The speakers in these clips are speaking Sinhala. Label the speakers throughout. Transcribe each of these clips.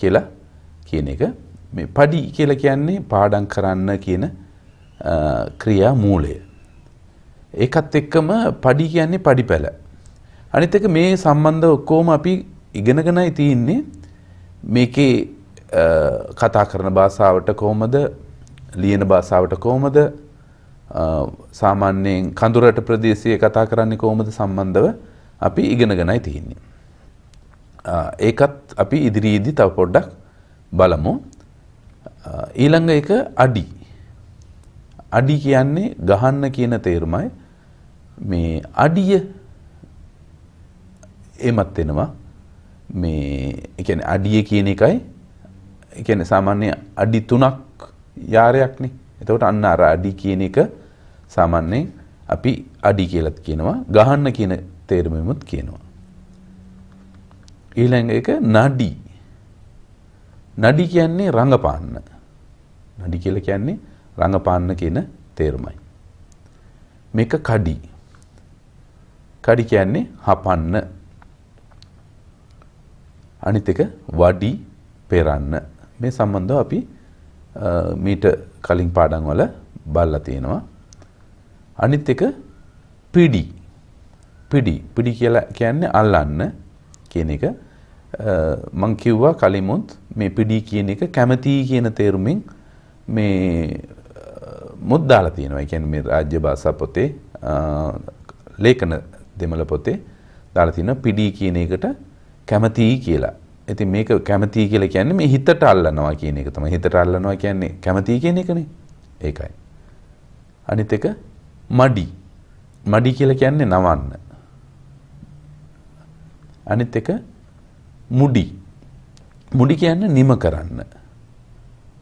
Speaker 1: කියලා කියන එක මේ පඩි කියලා කියන්නේ පාඩම් කරන්න කියන ක්‍රියා මූලය. ඒකත් එක්කම පඩි කියන්නේ පඩිපැල. අනිත් එක මේ සම්බන්ධ ඔක්කොම අපි ඉගෙනගෙනයි තියෙන්නේ මේකේ කතා කරන භාෂාවට කොහොමද ලියන භාෂාවට කොහොමද සාමාන්‍යයෙන් කඳුරට ප්‍රදේශයේ කතා කරන්නේ කොහොමද සම්බන්ධව අපි ඉගෙනගෙනයි තියෙන්නේ. ඒකත් අපි ඉදිරියේදී තව පොඩ්ඩක් බලමු. ඊළඟ එක අඩි. අඩි කියන්නේ ගහන්න කියන තේරුමයි. මේ අඩිය එමත් වෙනවා. මේ කියන්නේ අඩිය කියන එකයි කියන්නේ සාමාන්‍ය අඩි 3ක් යාරයක්නේ. එතකොට අන්න අර අඩි කියන එක සාමාන්‍යයෙන් අපි අඩි කියලත් කියනවා. ගහන්න කියන තේරුමෙමුත් කියනවා. ඊළඟ එක නඩි. නඩි කියන්නේ රඟපාන්න. නඩි කියලා කියන්නේ රඟපාන්න කියන තේරුමයි. මේක කඩි. කඩි කියන්නේ හපන්න. අනිත් එක වඩි පෙරන්න. මේ සම්බන්ධව අපි මීට කලින් පාඩම් වල බලලා තියෙනවා. අනිත් එක පිඩි. පිඩි. පිඩි කියලා කියන්නේ අල්ලන්න කියන එක. මං කිව්වා කලිමුත් මේ පිඩී කියන එක කැමතියි කියන තේරුමෙන් මේ මුත් දාලා තියෙනවා. ඒ කියන්නේ මේ රාජ්‍ය භාෂා පොතේ ලේඛන දෙමළ පොතේ දාලා තියෙනවා පිඩී කියන එකට කැමතියි කියලා. ඉතින් මේක කැමතියි කියලා කියන්නේ මේ හිතට අල්ලනවා කියන එක තමයි. හිතට අල්ලනවා කියන්නේ කැමතියි කියන එකනේ. ඒකයි. අනිත් එක මඩි. මඩි කියලා කියන්නේ නවන්න. අනිත් එක මුඩි. මුඩි කියන්න නිම කරන්න.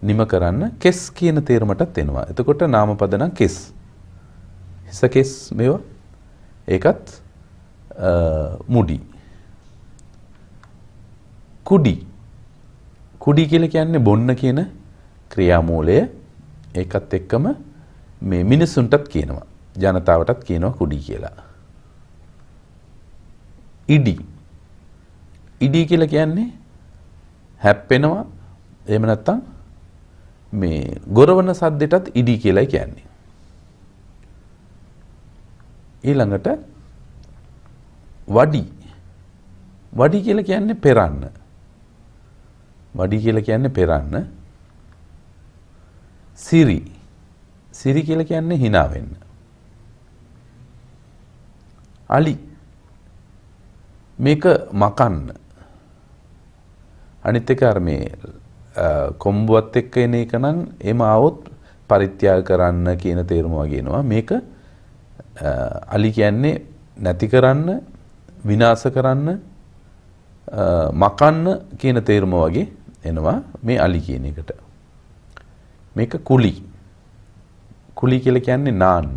Speaker 1: නිම කරන්න කෙස් කියන තේරමටත් එනවා. එතකොට නාමපද නම් කෙස්. හිස කෙස් මේවා. ඒකත් මුඩි. කුඩි. කුඩි කියලා කියන්නේ බොන්න කියන ක්‍රියාමූලය. ඒකත් එක්කම මේ මිනිසුන්ටත් කියනවා. ජනතාවටත් කියනවා කුඩි කියලා. ඉඩි ඉඩී කියලා කියන්නේ හැප්පෙනවා එහෙම නැත්නම් මේ ගොරවන සද්දෙටත් ඉඩී කියලායි කියන්නේ. ඊළඟට වඩි වඩි කියලා කියන්නේ පෙරන්න. වඩි කියලා කියන්නේ පෙරන්න. සිරි සිරි කියලා කියන්නේ hina වෙන්න. අලි මේක මකන්න අනිත් එක අර මේ කොම්බුවත් එක්ක එන එක නම් එම આવොත් පරිත්‍යාග කරන්න කියන තේරුම වගේ එනවා. මේක අලි කියන්නේ නැති කරන්න, විනාශ කරන්න, මකන්න කියන තේරුම වගේ එනවා මේ අලි කියන එකට. මේක කුලි. කුලි කියලා කියන්නේ නාන්න.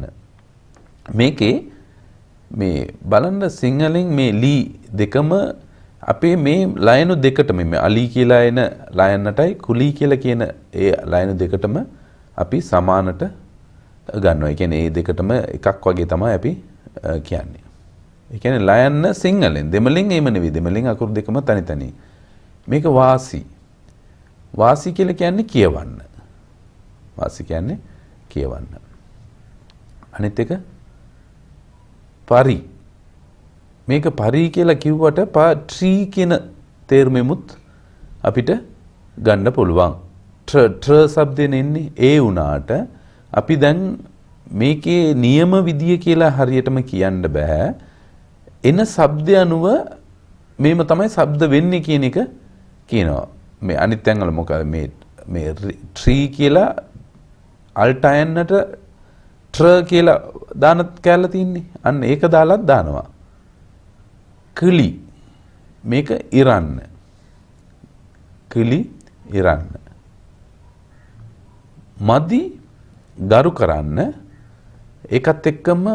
Speaker 1: මේකේ මේ බලන්න සිංහලෙන් මේ ලී දෙකම අපේ මේ ලයනු දෙකටම මේ අලි කියලා එන ලයන්නටයි කුලි කියලා කියන ඒ ලයනු දෙකටම අපි සමානට ගන්නවා. ඒ කියන්නේ මේ දෙකටම එකක් වගේ තමයි අපි කියන්නේ. ඒ කියන්නේ ලයන්න සිංහලෙන් දෙමළෙන් එහෙම නෙවෙයි. දෙමළෙන් අකුරු දෙකම තනි තනි. මේක වාසි. වාසි කියලා කියන්නේ කියවන්න. වාසි කියන්නේ කියවන්න. අනිත් එක පරි මේක පරි කියලා කිව්වට පට්‍රී කියන තේරුමෙමුත් අපිට ගන්න පුළුවන්. ට්‍ර සබ්දයෙන් එන්නේ ඒ වුණාට අපි දැන් මේකේ නියම විදිය කියලා හරියටම කියන්න බෑ. එන සබ්දය අනුව මේම තමයි සබ්ද වෙන්නේ කියන එක කියනවා. මේ අනිත් තැන්වල මොකද මේ මේ ට්‍රී කියලා අල්ටයන්නට ට්‍ර කියලා දානත් කැල්ල තින්නේ. අන්න ඒක දාලත් දානවා. කිලි මේක ඉරන්න කිලි ඉරන්න මදි ගරු කරන්න ඒකත් එක්කම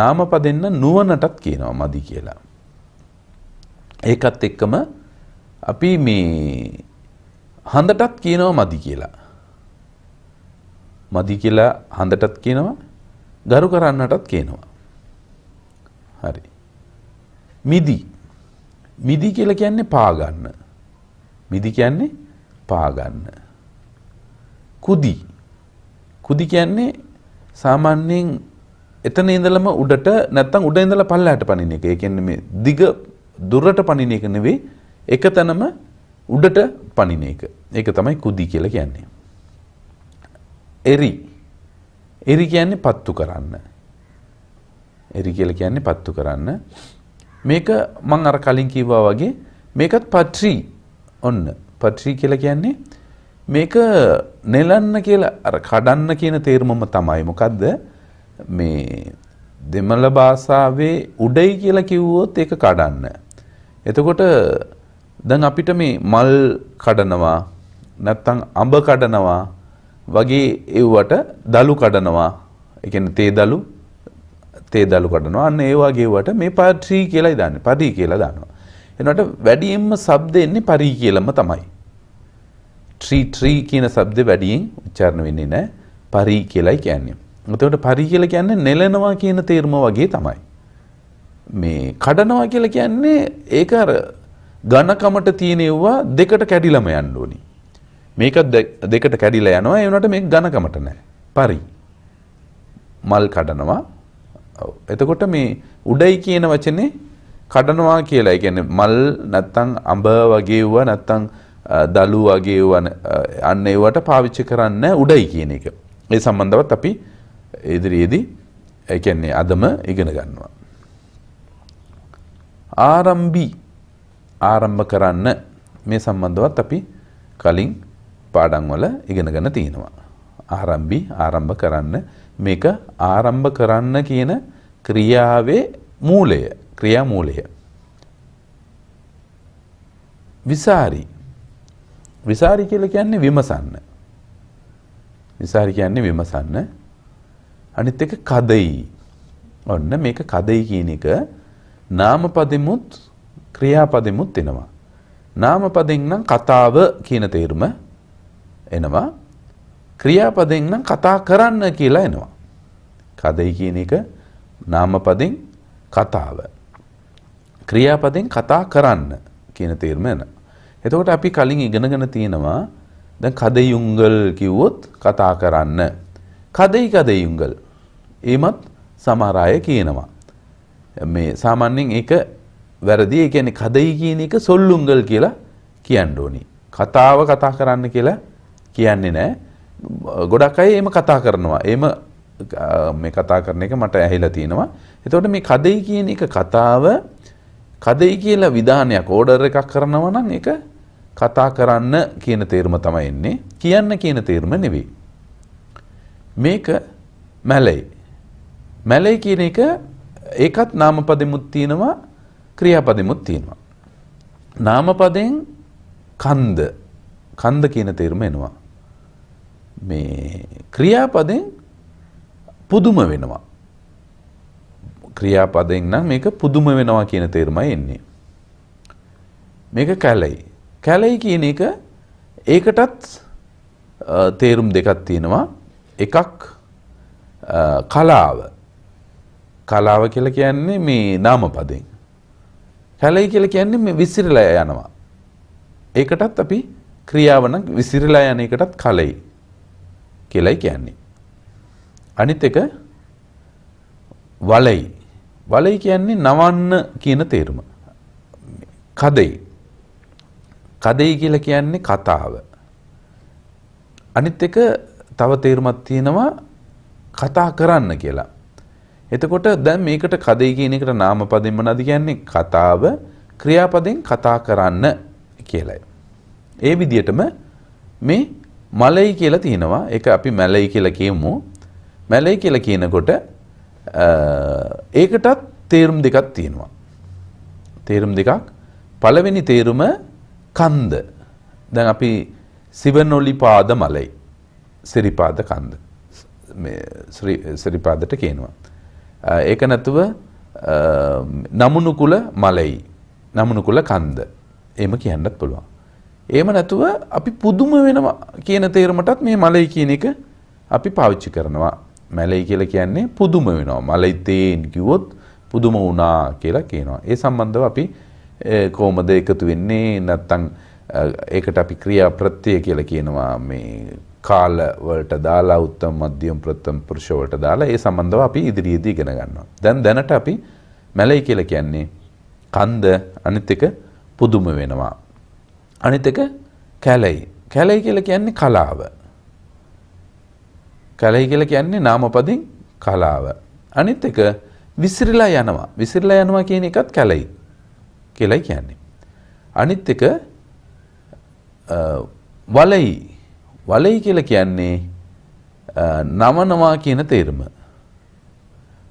Speaker 1: නාමපදෙන්න නුවණටත් කියනවා මදි කියලා ඒකත් එක්කම අපි මේ හඳටත් කියනවා මදි කියලා මදි කියලා හඳටත් කියනවා ගරු කරන්නටත් කියනවා හරි මිදි. මිදි කියලා කියන්නේ පාගන්න. මිදි කියන්නේ පාගන්න. කුදි. කුදි කියන්නේ සාමාන්‍යයෙන් එතන ඉඳලම උඩට නැත්තම් උඩ ඉඳලා පල්ලයට පනින එක. ඒ කියන්නේ මේ දිග දුරට පනින එක නෙවෙයි එක තැනම උඩට පනින එක. ඒක තමයි කුදි කියලා කියන්නේ. එරි. එරි කියන්නේ පත්තු කරන්න. එරි කියලා කියන්නේ පත්තු කරන්න. මේක මං අර කලින් කිව්වා වගේ මේකත් පත්‍රී ඔන්න පත්‍රී කියලා කියන්නේ මේක නෙලන්න කියලා අර කඩන්න කියන තේරුමම තමයි මොකද්ද මේ දෙමළ භාෂාවේ උඩයි කියලා කිව්වොත් ඒක කඩන්න. එතකොට දැන් අපිට මේ මල් කඩනවා නැත්නම් අඹ කඩනවා වගේ එව්වට දලු කඩනවා. ඒ කියන්නේ තේ දලු තේ දළු කඩනවා අන්න ඒ වගේවට මේ පරී කියලා දාන්නේ පරී කියලා දානවා එනකොට වැඩියෙන්ම ශබ්ද එන්නේ පරී කියලාම තමයි ට්‍රී ට්‍රී කියන ශබ්ද වැඩියෙන් උච්චාරණ වෙන්නේ නැහැ පරී කියලායි කියන්නේ එතකොට පරී කියලා කියන්නේ නෙලනවා කියන තේරුම වගේ තමයි මේ කඩනවා කියලා කියන්නේ ඒක අර ඝනකමට තියෙනවා දෙකට කැඩිලම යන්න ඕනි මේක දෙකට කැඩිලා යනවා ඒ වුණාට මේක ඝනකමට නැහැ පරී මල් කඩනවා එතකොට මේ උඩයි කියන වචනේ කඩනවා කියලා. ඒ කියන්නේ මල් නැත්තම් අඹ වගේ වුණා නැත්තම් දලු වගේ වුණ අන්න ඒවට පාවිච්චි කරන්න උඩයි කියන එක. ඒ සම්බන්ධවත් අපි ඉදිරියේදී ඒ කියන්නේ අදම ඉගෙන ගන්නවා. ආරම්භි ආරම්භ කරන්න මේ සම්බන්ධවත් අපි කලින් පාඩම් වල ඉගෙනගෙන තිනවා. ආරම්භි ආරම්භ කරන්න මේක ආරම්භ කරන්න කියන ක්‍රියාවේ මූලය ක්‍රියා මූලය විසාරි විසාරි කියලා කියන්නේ විමසන්න විසාරි කියන්නේ විමසන්න අනිත් එක කදයි ඔන්න මේක කදයි කියන එක නාමපදෙමුත් ක්‍රියාපදෙමුත් එනවා නාමපදෙන් නම් කතාව කියන තේරුම එනවා ක්‍රියාපදෙන් නම් කතා කරන්න කියලා එනවා. කදයි කියන එක නාමපදෙන් කතාව. ක්‍රියාපදෙන් කතා කරන්න කියන තේරුම එනවා. එතකොට අපි කලින් ඉගෙනගෙන තියෙනවා දැන් කදයුංගල් කිව්වොත් කතා කරන්න. කදයි කදයුංගල්. ඒමත් සමහර අය කියනවා. මේ සාමාන්‍යයෙන් ඒක වැරදි. ඒ කියන්නේ කදයි කියන එක සොල්ලුංගල් කියලා කියන්න ඕනි. කතාව කතා කරන්න කියලා කියන්නේ නැහැ. ගොඩක් අය එහෙම කතා කරනවා. එහෙම මේ කතා කරන එක මට ඇහිලා තියෙනවා. එතකොට මේ කදෙයි කියන එක කතාව කදෙයි කියලා විධානයක් ඕඩර් එකක් කරනවා නම් ඒක කතා කරන්න කියන තේරුම තමයි එන්නේ. කියන්න කියන තේරුම නෙවෙයි. මේක මැලයි. මැලයි කියන එක ඒකත් නාමපදෙමුත් තියෙනවා ක්‍රියාපදෙමුත් තියෙනවා. නාමපදෙන් කන්ද කන්ද කියන තේරුම එනවා. මේ ක්‍රියාපදෙන් පුදුම වෙනවා. ක්‍රියාපදෙන් නම් මේක පුදුම වෙනවා කියන තේරුමයි එන්නේ. මේක කැලයි. කැලයි කියන එක ඒකටත් තේරුම් දෙකක් තියෙනවා. එකක් කලාව. කලාව කියලා කියන්නේ මේ නාමපදෙන්. කැලයි කියලා කියන්නේ මේ විසිරලා යනවා. ඒකටත් අපි ක්‍රියාව නම් විසිරලා යන එකටත් කලයි කියලයි කියන්නේ. අනිත් එක වලයි. වලයි කියන්නේ නවන්න කියන තේරුම. කදයි. කදයි කියලා කියන්නේ කතාව. අනිත් එක තව තේරුමක් තියෙනවා කතා කරන්න කියලා. එතකොට දැන් මේකට කදයි කියන එකට නාමපදෙන් මොනවද කියන්නේ කතාව ක්‍රියාපදෙන් කතා කරන්න කියලයි. ඒ විදිහටම මේ මලයි කියලා තියෙනවා එක අපි මැලයි කියලා කියමු මැලයි කියලා කියනකොට ඒකටත් තේරුම් දෙකක් තියෙනවා තේරුම් දෙකක් පළවෙනි තේරුම කන්ද දැන් අපි සිවනොලිපාද මලයි සිරිපාද කන්ද සිරිපාදට කියනවා ඒක නැතුව නමුණුකුල මලයි නමුණුකුල කන්ද එහෙම කියන්නත් පුළුවන් එහෙම නැතුව අපි පුදුම වෙනවා කියන තේරමටත් මේ මලයි කියන එක අපි පාවිච්චි කරනවා. මලයි කියලා කියන්නේ පුදුම වෙනවා. මලයි තේන් කිව්වොත් පුදුම වුණා කියලා කියනවා. ඒ සම්බන්ධව අපි කොහොමද එකතු වෙන්නේ නැත්නම් ඒකට අපි ක්‍රියා ප්‍රත්‍යය කියලා කියනවා මේ කාල වලට දාලා උත්තම මධ්‍යම ප්‍රථම පුරුෂ වලට දාලා ඒ සම්බන්ධව අපි ඉදිරියේදී ඉගෙන ගන්නවා. දැන් දැනට අපි මැලයි කියලා කියන්නේ කන්ද අනිත් එක පුදුම වෙනවා. අනිත් එක කැලයි. කැලයි කියලා කියන්නේ කලාව. කැලයි කියලා කියන්නේ නාමපදින් කලාව. අනිත් එක විසිරලා යනවා. විසිරලා යනවා කියන එකත් කැලයි කියලා කියන්නේ. අනිත් එක වලයි. වලයි කියලා කියන්නේ නමනවා කියන තේරුම.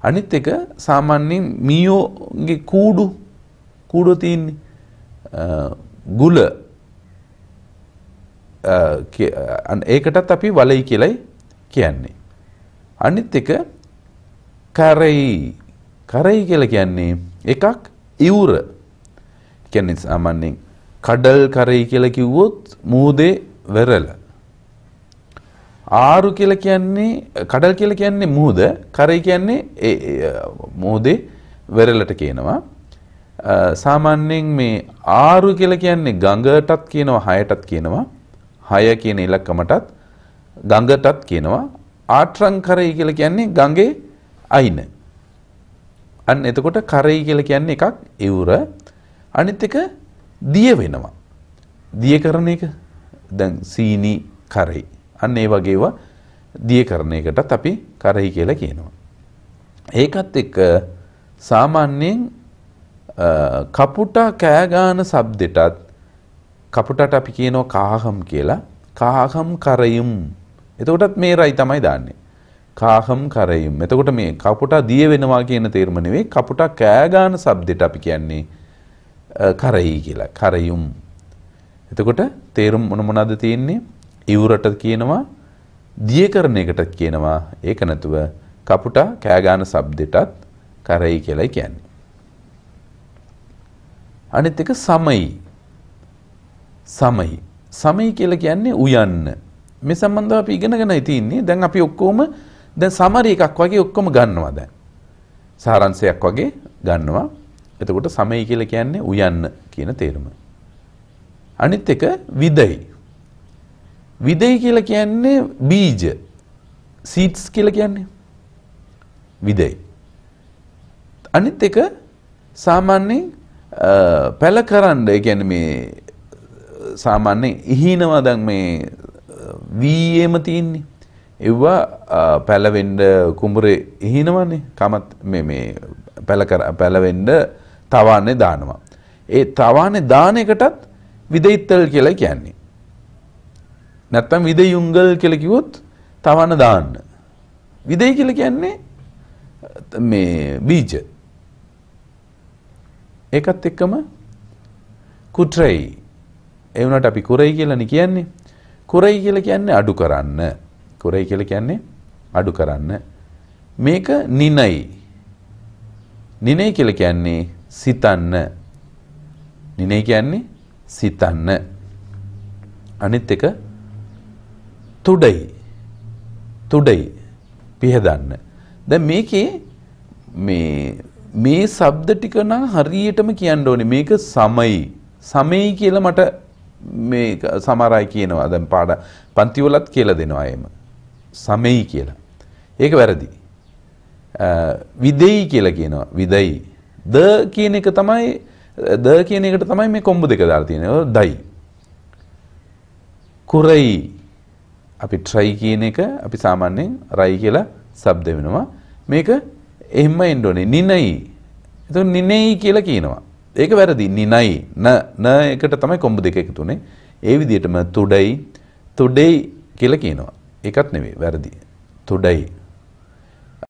Speaker 1: අනිත් එක සාමාන්‍යයෙන් මීයෝගේ කූඩු කූඩු තියෙන්නේ ගුල ඒකටත් අපි වලයි කියලයි කියන්නේ. අනිත් එක කරයි කරයි කියලා කියන්නේ එකක් ඉවුර. කියන්නේ සාමාන්‍යයෙන් කඩල් කරයි කියලා කිව්වොත් මූදේ වෙරළ. ආරු කියලා කියන්නේ කඩල් කියලා කියන්නේ මූද, කරයි කියන්නේ මූදේ වෙරළට කියනවා. සාමාන්‍යයෙන් මේ ආරු කියලා කියන්නේ ගඟටත් කියනවා හයටත් කියනවා. 6 කියන ඉලක්කමටත් ගඟටත් කියනවා ආට්‍රං කරයි කියලා කියන්නේ ගඟේ අයින. අන්න එතකොට කරයි කියලා කියන්නේ එකක් ඉවුර අනිත් එක දිය වෙනවා. දිය කරන එක දැන් සීනි කරයි. අන්න ඒ වගේව දිය කරන එකටත් අපි කරයි කියලා කියනවා. ඒකත් එක්ක සාමාන්‍යයෙන් කපුටා කෑගාන shabdෙටත් කපුටට අපි කියනෝ කාහම් කියලා කාහම් කරයුම් එතකොටත් මේ රයි තමයි දාන්නේ. කාහම් කරයුම්. එතකොට මේ කපුටා දිය වෙනවා කියන තේරුම නෙවෙයි කපුටා කෑගාන શબ્දෙට අපි කියන්නේ කරයි කියලා. කරයුම්. එතකොට තේරුම් මොන මොනවද තියෙන්නේ? ඉවුරට කියනවා දිය කරන එකට කියනවා. ඒක නැතුව කපුටා කෑගාන શબ્දෙටත් කරයි කියලා කියන්නේ. අනිත් එක සමයි සමහි. සමහි කියලා කියන්නේ උයන්න. මේ සම්බන්ධව අපි ඉගෙනගෙනයි තින්නේ. දැන් අපි ඔක්කොම දැන් සමරි එකක් වගේ ඔක්කොම ගන්නවා දැන්. සාරාංශයක් වගේ ගන්නවා. එතකොට සමයි කියලා කියන්නේ උයන්න කියන තේරුම. අනිත් එක විදයි. විදයි කියලා කියන්නේ බීජ. සීඩ්ස් කියලා කියන්නේ විදයි. අනිත් එක සාමාන්‍යයෙන් පැල කරන්න ඒ කියන්නේ මේ සාමාන්‍යයෙන් එහිනවා දැන් මේ වීයේම තියෙන්නේ. එව්වා පැලවෙන්න කුඹුරේ එහිනවනේ. කමත් මේ මේ පැල කර පැලවෙන්න තවානේ දානවා. ඒ තවානේ දාන එකටත් විදෙයිත්තල් කියලා කියන්නේ. නැත්තම් විදෙයුංගල් කියලා කිව්වොත් තවන දාන්න. විදෙයි කියලා කියන්නේ මේ බීජ. ඒකත් එක්කම කුට්‍රෙයි එවනට අපි කුරයි කියලන කියන්නේ කුරයි කියල කියන්නේ අඩු කරන්න කුරයි කියල කියන්නේ අඩු කරන්න මේක නිනයි නිනේ කියල කියන්නේ සිතන්න නිනේ කියන්නේ සිතන්න අනිත් එක තුඩයි තුඩයි පිහදන්න දැ මේකේ මේ මේ සබ්ද ටික නම් හරියටම කියන්න ඕනේ මේක සමයි සමයි කියලා මට මේ සමහරයි කියනවා දැන් පාඩ පන්තිවලත් කියලා දෙනවා එම සමෙයි කියලා. ඒක වැරදි. විදෙයි කියලා කියනවා විදයි. ද කියන එක තමයි ද කියන එකට තමයි මේ කොම්බු දෙක දාලා තියෙන්නේ. දයි. කුරයි අපි try කියන එක අපි සාමාන්‍යයෙන් රයි කියලා શબ્ද වෙනවා. මේක එහෙම එන්න ඕනේ. නිනයි. එතකොට නිනෙයි කියලා කියනවා. ඒක වැරදි නිනයි න න එකට තමයි කොම්බ දෙක එකතුනේ. ඒ විදිහටම තුඩයි තුඩේ කියලා කියනවා. ඒකත් නෙවෙයි වැරදි. තුඩයි